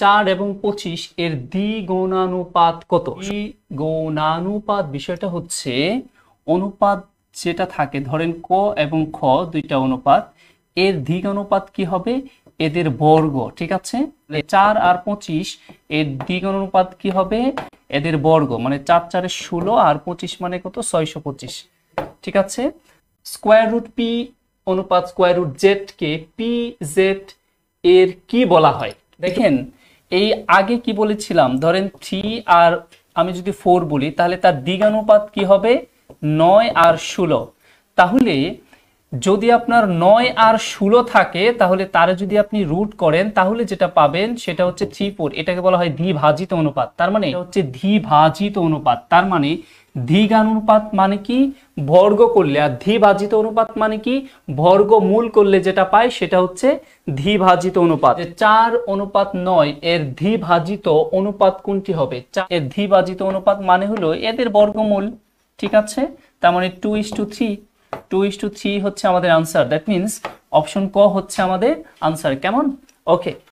চার এবং পঁচিশ এর দ্বিগুণানুপাত কত গৌণানুপাত বিষয়টা হচ্ছে অনুপাত যেটা থাকে ধরেন ক এবং খ দুইটা অনুপাত এর দ্বিগ অনুপাত কি হবে এদের বর্গ ঠিক আছে চার আর পঁচিশ এর দ্বিগ অনুপাত কি হবে এদের বর্গ মানে চার চারে ষোলো আর পঁচিশ মানে কত ছয়শো পঁচিশ ঠিক আছে স্কোয়ার রুট পি অনুপাত স্কোয়ার রুট জেড কে পি জেড এর কি বলা হয় দেখেন এই আগে কি বলেছিলাম ধরেন থ্রি আর আমি যদি ফোর বলি তাহলে তার দ্বিগানুপাত কি হবে নয় আর ষোলো তাহলে যদি আপনার নয় আর ষোলো থাকে তাহলে তারা যদি আপনি রুট করেন তাহলে যেটা পাবেন সেটা হচ্ছে থ্রি ফোর এটাকে বলা হয় দ্বিভাজিত অনুপাত তার মানে হচ্ছে দ্বিভাজিত অনুপাত তার মানে দ্বিগানুপাত মানে কি বর্গ করলে আর দ্বিভাজিত অনুপাত মানে কি বর্গ মূল করলে যেটা পায় সেটা হচ্ছে দ্বিভাজিত অনুপাত চার অনুপাত নয় এর দ্বিভাজিত অনুপাত কোনটি হবে এর দ্বিভাজিত অনুপাত মানে হলো এদের বর্গমূল ঠিক আছে তার মানে two is to three two is to three হচ্ছে আমাদের আনসার দ্যাট মিনস অপশন ক হচ্ছে আমাদের আনসার কেমন ওকে